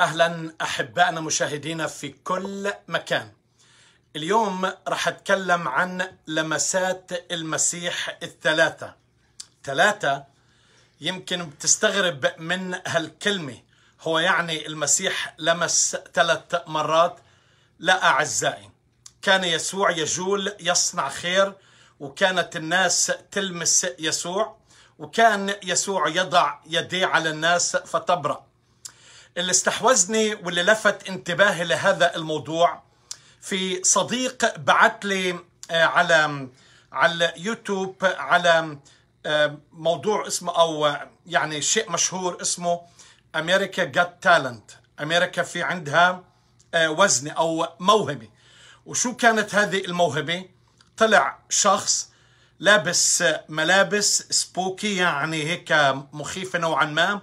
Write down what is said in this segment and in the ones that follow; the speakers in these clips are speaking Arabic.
اهلا احبائنا مشاهدينا في كل مكان اليوم رح اتكلم عن لمسات المسيح الثلاثه ثلاثه يمكن بتستغرب من هالكلمه هو يعني المسيح لمس ثلاث مرات لا اعزائي كان يسوع يجول يصنع خير وكانت الناس تلمس يسوع وكان يسوع يضع يديه على الناس فتبرأ اللي استحوذني واللي لفت انتباهي لهذا الموضوع في صديق بعت لي آه، على على يوتيوب على آه، موضوع اسمه او يعني شيء مشهور اسمه امريكا جت تالنت امريكا في عندها آه، وزن او موهبه وشو كانت هذه الموهبه طلع شخص لابس ملابس سبوكي يعني هيك مخيفه نوعا ما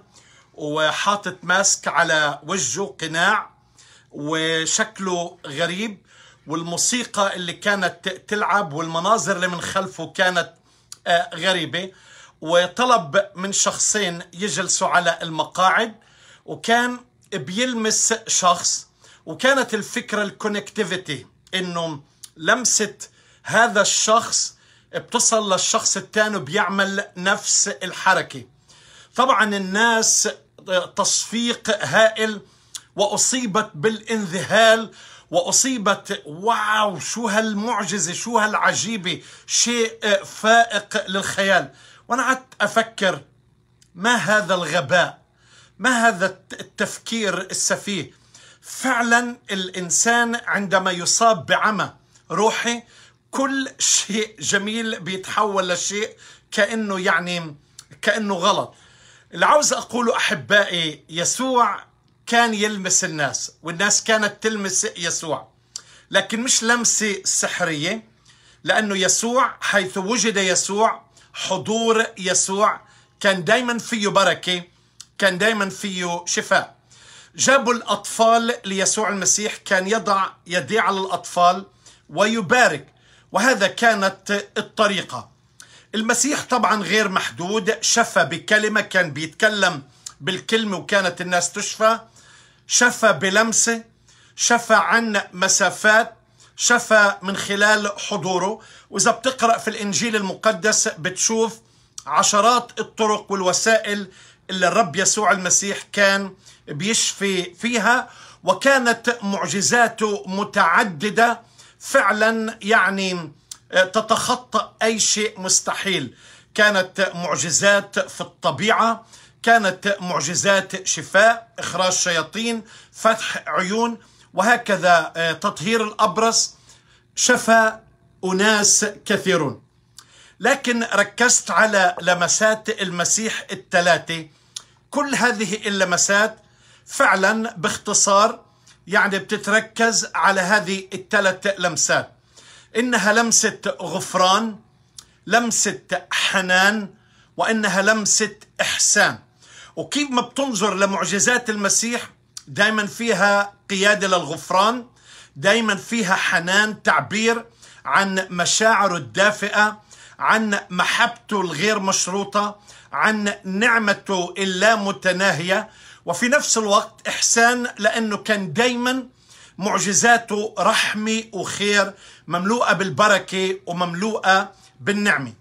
وحاطط ماسك على وجهه قناع وشكله غريب والموسيقى اللي كانت تلعب والمناظر اللي من خلفه كانت آه، غريبة وطلب من شخصين يجلسوا على المقاعد وكان بيلمس شخص وكانت الفكرة الكونكتيفيتي انه لمسة هذا الشخص بتصل للشخص الثاني بيعمل نفس الحركة طبعا الناس تصفيق هائل واصيبت بالانذهال واصيبت واو شو هالمعجزه شو هالعجيبه شيء فائق للخيال وانا قعدت افكر ما هذا الغباء ما هذا التفكير السفيه فعلا الانسان عندما يصاب بعمى روحي كل شيء جميل بيتحول لشيء كانه يعني كانه غلط اللي عاوز أقوله أحبائي يسوع كان يلمس الناس والناس كانت تلمس يسوع لكن مش لمسة سحرية لأنه يسوع حيث وجد يسوع حضور يسوع كان دايما فيه بركة كان دايما فيه شفاء جابوا الأطفال ليسوع المسيح كان يضع يديه على الأطفال ويبارك وهذا كانت الطريقة المسيح طبعا غير محدود شفى بكلمة كان بيتكلم بالكلمة وكانت الناس تشفى شفى بلمسة شفى عن مسافات شفى من خلال حضوره وإذا بتقرأ في الإنجيل المقدس بتشوف عشرات الطرق والوسائل اللي الرب يسوع المسيح كان بيشفي فيها وكانت معجزاته متعددة فعلا يعني تتخطى أي شيء مستحيل كانت معجزات في الطبيعة كانت معجزات شفاء إخراج شياطين فتح عيون وهكذا آه، تطهير الأبرص شفى أناس كثيرون لكن ركزت على لمسات المسيح الثلاثة كل هذه اللمسات فعلا باختصار يعني بتتركز على هذه الثلاث لمسات انها لمسه غفران لمسه حنان وانها لمسه احسان وكيف ما بتنظر لمعجزات المسيح دائما فيها قياده للغفران دائما فيها حنان تعبير عن مشاعره الدافئه عن محبته الغير مشروطه عن نعمته اللامتناهيه وفي نفس الوقت احسان لانه كان دائما معجزاته رحمه وخير مملوءه بالبركه ومملوءه بالنعمه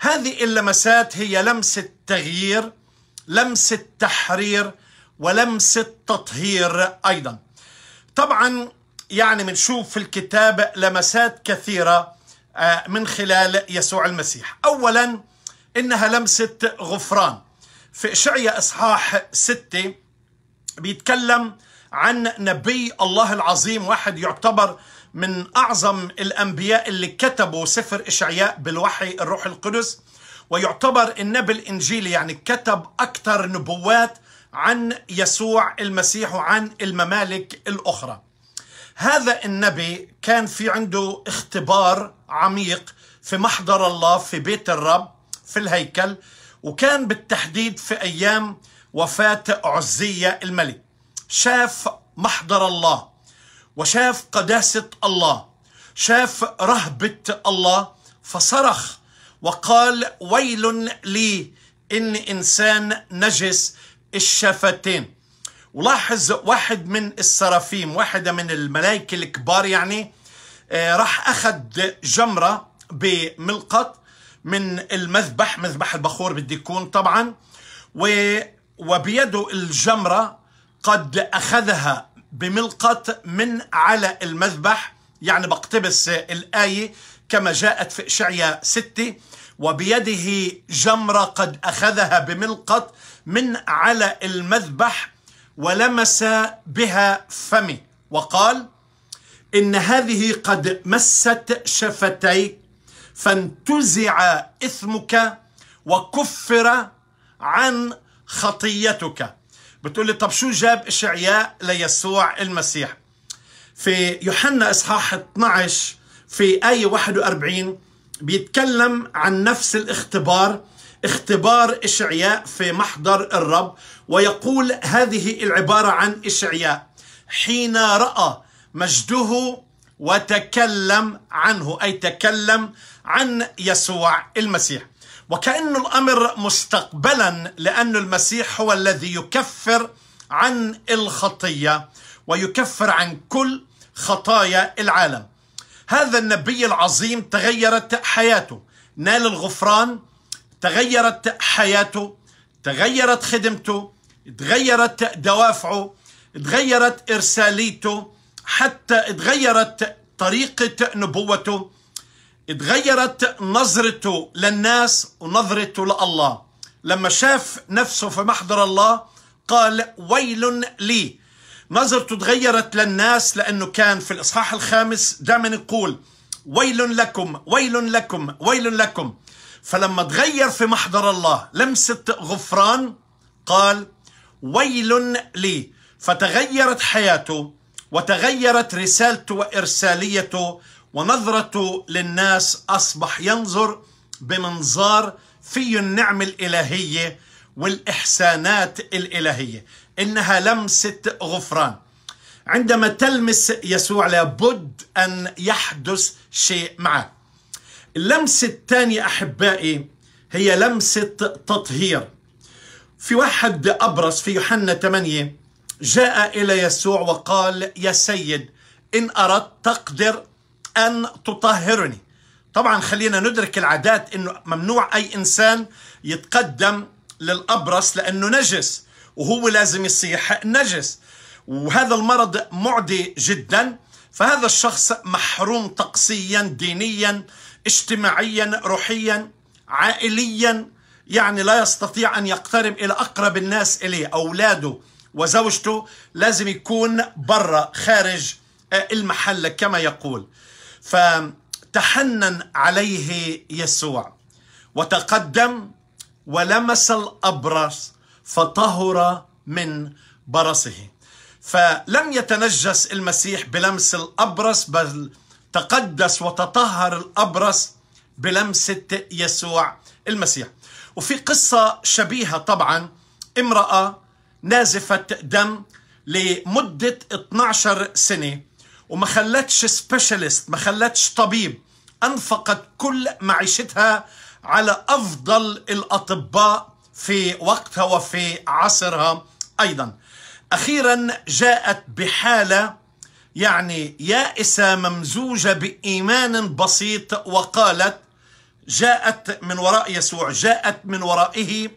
هذه اللمسات هي لمسه تغيير لمسه تحرير ولمسه تطهير ايضا طبعا يعني بنشوف في الكتاب لمسات كثيره آه، من خلال يسوع المسيح اولا انها لمسه غفران في اشعيا اصحاح 6 بيتكلم عن نبي الله العظيم واحد يعتبر من أعظم الأنبياء اللي كتبوا سفر إشعياء بالوحي الروح القدس ويعتبر النبي الإنجيلي يعني كتب أكثر نبوات عن يسوع المسيح وعن الممالك الأخرى هذا النبي كان في عنده اختبار عميق في محضر الله في بيت الرب في الهيكل وكان بالتحديد في أيام وفاة عزية الملك شاف محضر الله وشاف قداسة الله شاف رهبة الله فصرخ وقال ويل لي إن إنسان نجس الشفتين ولاحظ واحد من السرافيم واحدة من الملائكة الكبار يعني آه، راح أخذ جمرة بملقط من المذبح مذبح البخور بدي يكون طبعا وبيده الجمرة قد أخذها بملقط من على المذبح يعني بقتبس الآية كما جاءت في إشعياء ستة وبيده جمرة قد أخذها بملقط من على المذبح ولمس بها فمي وقال إن هذه قد مست شفتيك فانتزع إثمك وكفر عن خطيتك بتقول لي طب شو جاب إشعياء ليسوع المسيح في يوحنا إصحاح 12 في اي 41 بيتكلم عن نفس الاختبار اختبار إشعياء في محضر الرب ويقول هذه العبارة عن إشعياء حين رأى مجده وتكلم عنه أي تكلم عن يسوع المسيح وكأن الأمر مستقبلا لأن المسيح هو الذي يكفر عن الخطية ويكفر عن كل خطايا العالم هذا النبي العظيم تغيرت حياته نال الغفران تغيرت حياته تغيرت خدمته تغيرت دوافعه تغيرت إرساليته حتى تغيرت طريقة نبوته اتغيرت نظرته للناس ونظرته لله لما شاف نفسه في محضر الله قال ويل لي نظرته تغيرت للناس لأنه كان في الإصحاح الخامس دائما يقول ويل لكم ويل لكم ويل لكم فلما تغير في محضر الله لمسة غفران قال ويل لي فتغيرت حياته وتغيرت رسالته وإرساليته ونظرته للناس أصبح ينظر بمنظار فيه النعمة الإلهية والإحسانات الإلهية إنها لمسة غفران عندما تلمس يسوع لابد أن يحدث شيء معه اللمسة الثانية أحبائي هي لمسة تطهير في واحد أبرز في يوحنا 8 جاء إلى يسوع وقال يا سيد إن أردت تقدر أن تطهرني طبعا خلينا ندرك العادات أنه ممنوع أي إنسان يتقدم للأبرص لأنه نجس وهو لازم يصيح نجس وهذا المرض معدي جدا فهذا الشخص محروم طقسيا دينيا اجتماعيا روحيا عائليا يعني لا يستطيع أن يقترب إلى أقرب الناس إليه أولاده وزوجته لازم يكون برا خارج المحل كما يقول فتحنن عليه يسوع وتقدم ولمس الابرص فطهر من برصه فلم يتنجس المسيح بلمس الابرص بل تقدس وتطهر الابرص بلمسه يسوع المسيح وفي قصه شبيهه طبعا امراه نازفه دم لمده 12 سنه وما خلتش سبيشالست ما خلتش طبيب أنفقت كل معيشتها على أفضل الأطباء في وقتها وفي عصرها أيضا أخيرا جاءت بحالة يعني يائسة ممزوجة بإيمان بسيط وقالت جاءت من وراء يسوع جاءت من ورائه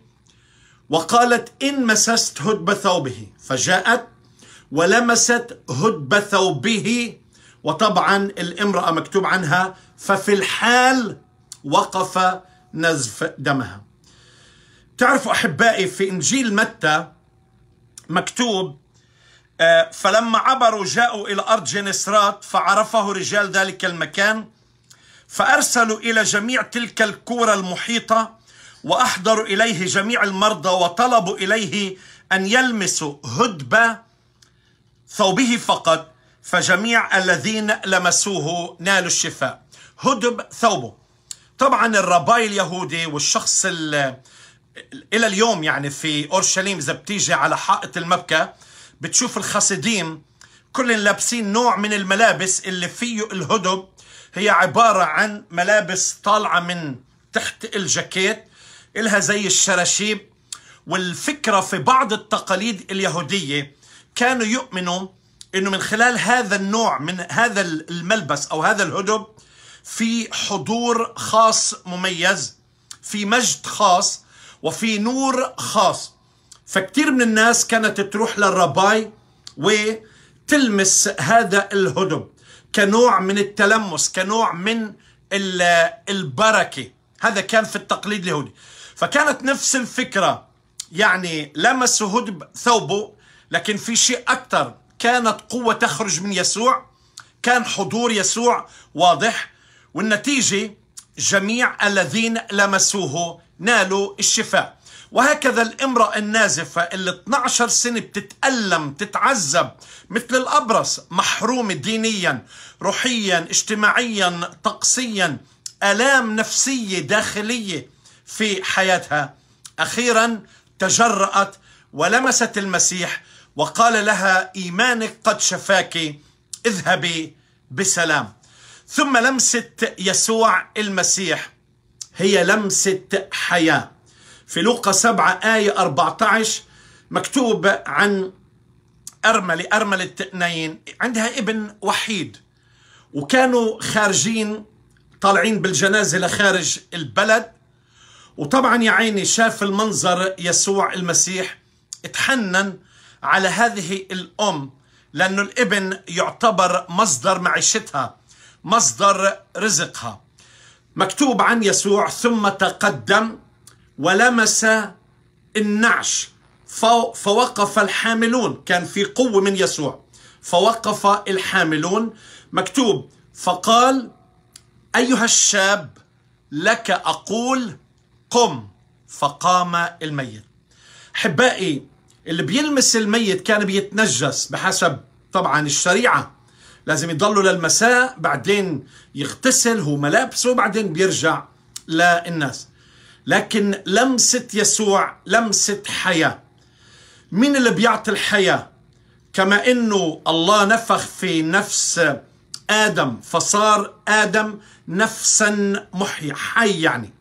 وقالت إن مسست هدب ثوبه فجاءت ولمست هدب ثوبه وطبعا الامرأة مكتوب عنها ففي الحال وقف نزف دمها تعرفوا أحبائي في إنجيل متى مكتوب آه، فلما عبروا جاءوا إلى أرض جنسرات فعرفه رجال ذلك المكان فأرسلوا إلى جميع تلك الكورة المحيطة وأحضروا إليه جميع المرضى وطلبوا إليه أن يلمسوا هدبة ثوبه فقط فجميع الذين لمسوه نالوا الشفاء هدب ثوبه طبعا الرباي اليهودي والشخص الى اليوم يعني في اورشليم اذا بتيجي على حائط المبكى بتشوف الخاسدين كل لابسين نوع من الملابس اللي فيه الهدب هي عبارة عن ملابس طالعة من تحت الجاكيت إلها زي الشراشيب والفكرة في بعض التقاليد اليهودية كانوا يؤمنوا انه من خلال هذا النوع من هذا الملبس او هذا الهدب في حضور خاص مميز في مجد خاص وفي نور خاص فكثير من الناس كانت تروح للرباي وتلمس هذا الهدب كنوع من التلمس كنوع من البركة هذا كان في التقليد اليهودي فكانت نفس الفكرة يعني لمسوا هدب ثوبه لكن في شيء أكثر كانت قوة تخرج من يسوع كان حضور يسوع واضح والنتيجة جميع الذين لمسوه نالوا الشفاء وهكذا الامرأة النازفة اللي 12 سنة بتتألم تتعذب مثل الأبرص محرومة دينيا روحيا اجتماعيا طقسيا آلام نفسية داخلية في حياتها أخيرا تجرأت ولمست المسيح وقال لها إيمانك قد شفاك اذهبي بسلام ثم لمسة يسوع المسيح هي لمسة حياة في لوقا 7 آية 14 مكتوب عن أرملة أرملة نايين عندها ابن وحيد وكانوا خارجين طالعين بالجنازة لخارج البلد وطبعا يا عيني شاف المنظر يسوع المسيح اتحنن على هذه الأم لأنه الابن يعتبر مصدر معيشتها مصدر رزقها مكتوب عن يسوع ثم تقدم ولمس النعش فوقف الحاملون كان في قوة من يسوع فوقف الحاملون مكتوب فقال أيها الشاب لك أقول قم فقام الميت حبائي اللي بيلمس الميت كان بيتنجس بحسب طبعا الشريعة لازم يضلوا للمساء بعدين يغتسل هو ملابسه بعدين بيرجع للناس لكن لمسة يسوع لمسة حياة مين اللي بيعطي الحياة كما انه الله نفخ في نفس ادم فصار ادم نفسا محيا حي يعني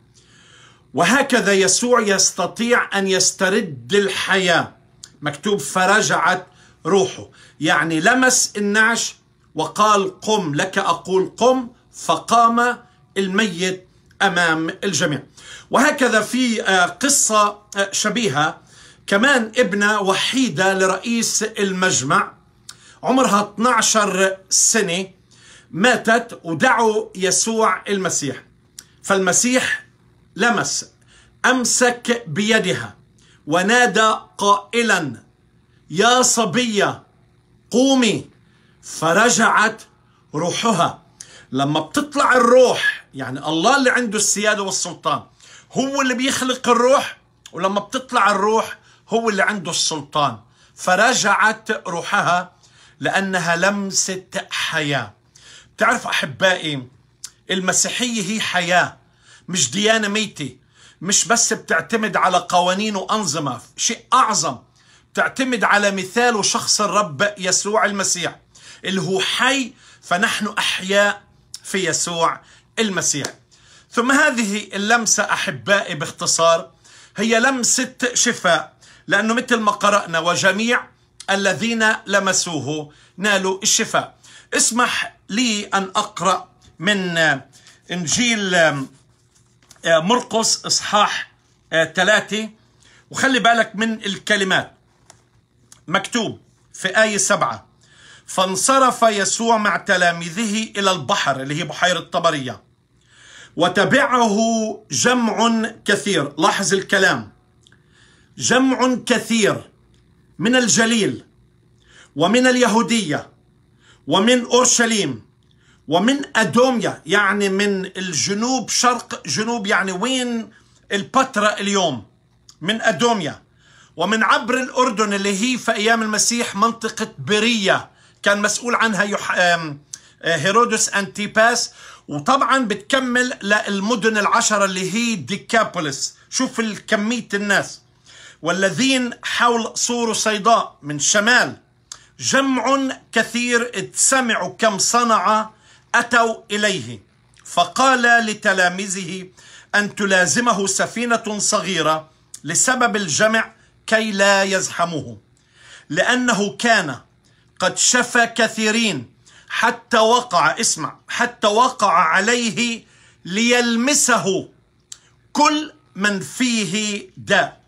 وهكذا يسوع يستطيع ان يسترد الحياه مكتوب فرجعت روحه يعني لمس النعش وقال قم لك أقول قم فقام الميت أمام الجميع وهكذا في آه، قصة آه، شبيهة كمان ابنة وحيدة لرئيس المجمع عمرها 12 سنة ماتت ودعوا يسوع المسيح فالمسيح لمس أمسك بيدها ونادى قائلا يا صبية قومي فرجعت روحها لما بتطلع الروح يعني الله اللي عنده السيادة والسلطان هو اللي بيخلق الروح ولما بتطلع الروح هو اللي عنده السلطان فرجعت روحها لأنها لمسة حياة بتعرف أحبائي المسيحية هي حياة مش ديانة ميتة مش بس بتعتمد على قوانين وأنظمة شيء أعظم بتعتمد على مثال وشخص الرب يسوع المسيح اللي هو حي فنحن أحياء في يسوع المسيح ثم هذه اللمسة أحبائي باختصار هي لمسة شفاء لأنه مثل ما قرأنا وجميع الذين لمسوه نالوا الشفاء اسمح لي أن أقرأ من إنجيل آه، مرقس إصحاح آه، ثلاثة وخلي بالك من الكلمات مكتوب في آية سبعة فانصرف يسوع مع تلاميذه إلى البحر اللي هي بحيرة طبرية وتبعه جمع كثير لاحظ الكلام جمع كثير من الجليل ومن اليهودية ومن أورشليم ومن أدوميا يعني من الجنوب شرق جنوب يعني وين البترة اليوم من أدوميا ومن عبر الأردن اللي هي في أيام المسيح منطقة برية كان مسؤول عنها يح... آه، هيرودس أنتيباس وطبعا بتكمل للمدن العشرة اللي هي ديكابوليس شوف الكمية الناس والذين حول سور صيداء من شمال جمع كثير تسمعوا كم صنع أتوا إليه فقال لتلاميذه أن تلازمه سفينة صغيرة لسبب الجمع كي لا يزحموه لأنه كان قد شفى كثيرين حتى وقع اسمع حتى وقع عليه ليلمسه كل من فيه داء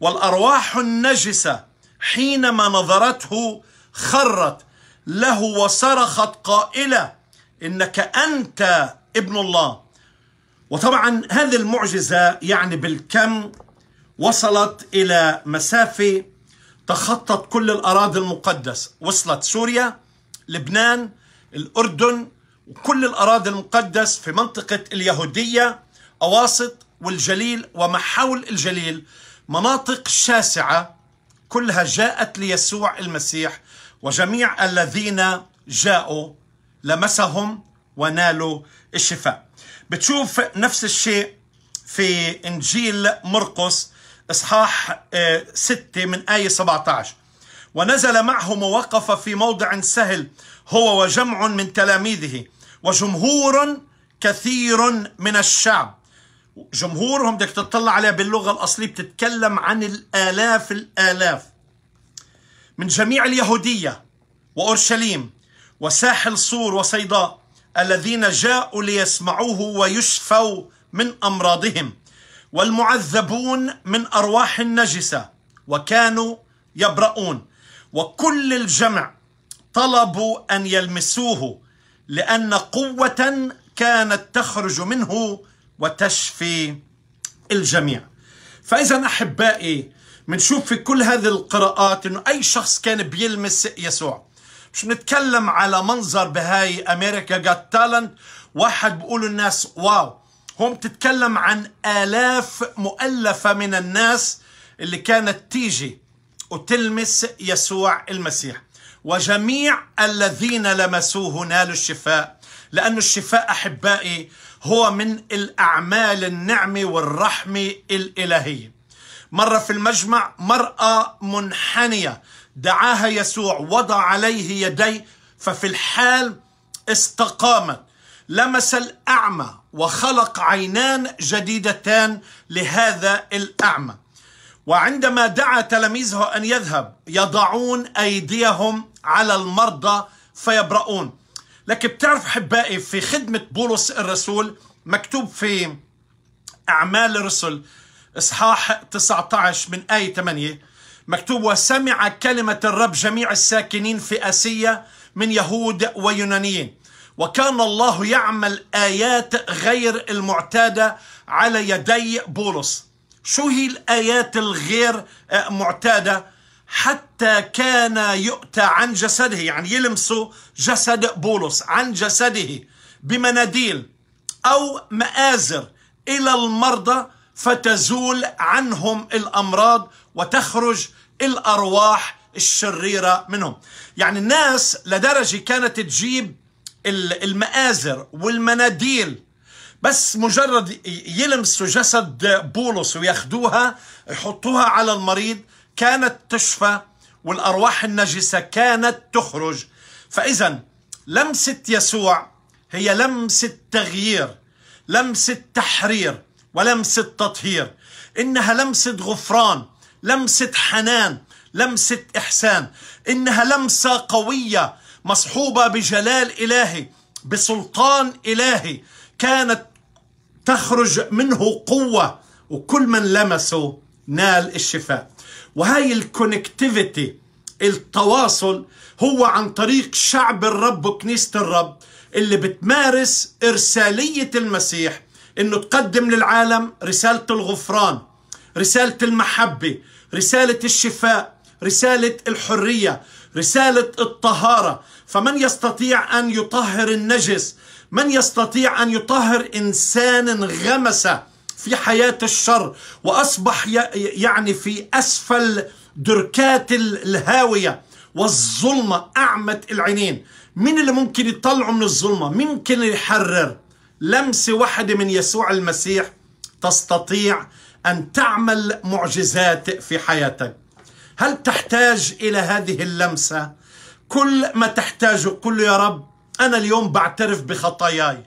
والأرواح النجسة حينما نظرته خرت له وصرخت قائلة انك انت ابن الله وطبعا هذه المعجزه يعني بالكم وصلت الى مسافه تخطت كل الاراضي المقدسه وصلت سوريا لبنان الاردن وكل الاراضي المقدس في منطقه اليهوديه اواسط والجليل وما حول الجليل مناطق شاسعه كلها جاءت ليسوع المسيح وجميع الذين جاءوا لمسهم ونالوا الشفاء بتشوف نفس الشيء في إنجيل مرقس إصحاح 6 آه، من آية 17 ونزل معهم ووقف في موضع سهل هو وجمع من تلاميذه وجمهور كثير من الشعب جمهورهم بدك تطلع عليها باللغة الأصلية بتتكلم عن الآلاف الآلاف من جميع اليهودية وأورشليم وساحل صور وصيداء الذين جاءوا ليسمعوه ويشفوا من امراضهم والمعذبون من ارواح النجسه وكانوا يبرؤون وكل الجمع طلبوا ان يلمسوه لان قوه كانت تخرج منه وتشفي الجميع فاذا احبائي بنشوف في كل هذه القراءات انه اي شخص كان بيلمس يسوع مش بنتكلم على منظر بهاي امريكا جات تالنت واحد بيقول الناس واو هم تتكلم عن آلاف مؤلفة من الناس اللي كانت تيجي وتلمس يسوع المسيح وجميع الذين لمسوه نالوا الشفاء لأن الشفاء أحبائي هو من الأعمال النعمة والرحمة الإلهية مرة في المجمع مرأة منحنية دعاها يسوع وضع عليه يديه ففي الحال استقامت لمس الأعمى وخلق عينان جديدتان لهذا الأعمى وعندما دعا تلاميذه أن يذهب يضعون أيديهم على المرضى فيبرؤون لكن بتعرف أحبائي في خدمة بولس الرسول مكتوب في أعمال الرسل إصحاح 19 من آية 8 مكتوب وسمع كلمة الرب جميع الساكنين في آسيا من يهود ويونانيين وكان الله يعمل آيات غير المعتادة على يدي بولس شو هي الآيات الغير معتادة حتى كان يؤتى عن جسده يعني يلمسوا جسد بولس عن جسده بمناديل أو مآزر إلى المرضى فتزول عنهم الامراض وتخرج الارواح الشريره منهم يعني الناس لدرجه كانت تجيب المآزر والمناديل بس مجرد يلمسوا جسد بولس وياخدوها يحطوها على المريض كانت تشفى والارواح النجسه كانت تخرج فاذا لمسه يسوع هي لمسه تغيير لمسه تحرير ولمسة تطهير إنها لمسة غفران لمسة حنان لمسة إحسان إنها لمسة قوية مصحوبة بجلال إلهي بسلطان إلهي كانت تخرج منه قوة وكل من لمسه نال الشفاء وهي الكونكتيفيتي التواصل هو عن طريق شعب الرب وكنيسة الرب اللي بتمارس إرسالية المسيح انه تقدم للعالم رساله الغفران رساله المحبه رساله الشفاء رساله الحريه رساله الطهاره فمن يستطيع ان يطهر النجس من يستطيع ان يطهر انسان انغمس في حياه الشر واصبح يعني في اسفل دركات الهاويه والظلمه اعمت العينين مين اللي ممكن يطلعه من الظلمه مين ممكن يحرر لمسة واحدة من يسوع المسيح تستطيع أن تعمل معجزات في حياتك هل تحتاج إلى هذه اللمسة؟ كل ما تحتاجه قل يا رب أنا اليوم بعترف بخطاياي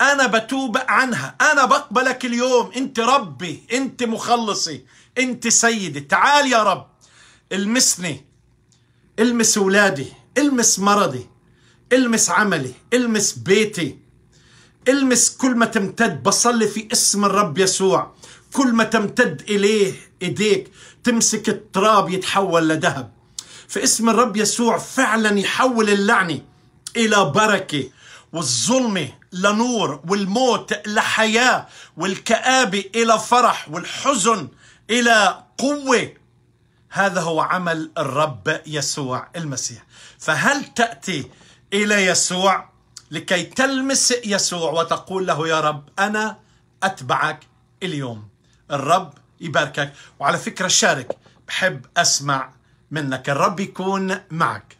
أنا بتوب عنها أنا بقبلك اليوم أنت ربي أنت مخلصي أنت سيدي تعال يا رب المسني المس ولادي المس مرضي المس عملي المس بيتي المس كل ما تمتد بصلي في اسم الرب يسوع كل ما تمتد إليه إيديك تمسك التراب يتحول لذهب في اسم الرب يسوع فعلا يحول اللعنة إلى بركة والظلمة لنور والموت لحياة والكآبة إلى فرح والحزن إلى قوة هذا هو عمل الرب يسوع المسيح فهل تأتي إلى يسوع لكي تلمس يسوع وتقول له يا رب أنا أتبعك اليوم الرب يباركك وعلى فكرة شارك بحب أسمع منك الرب يكون معك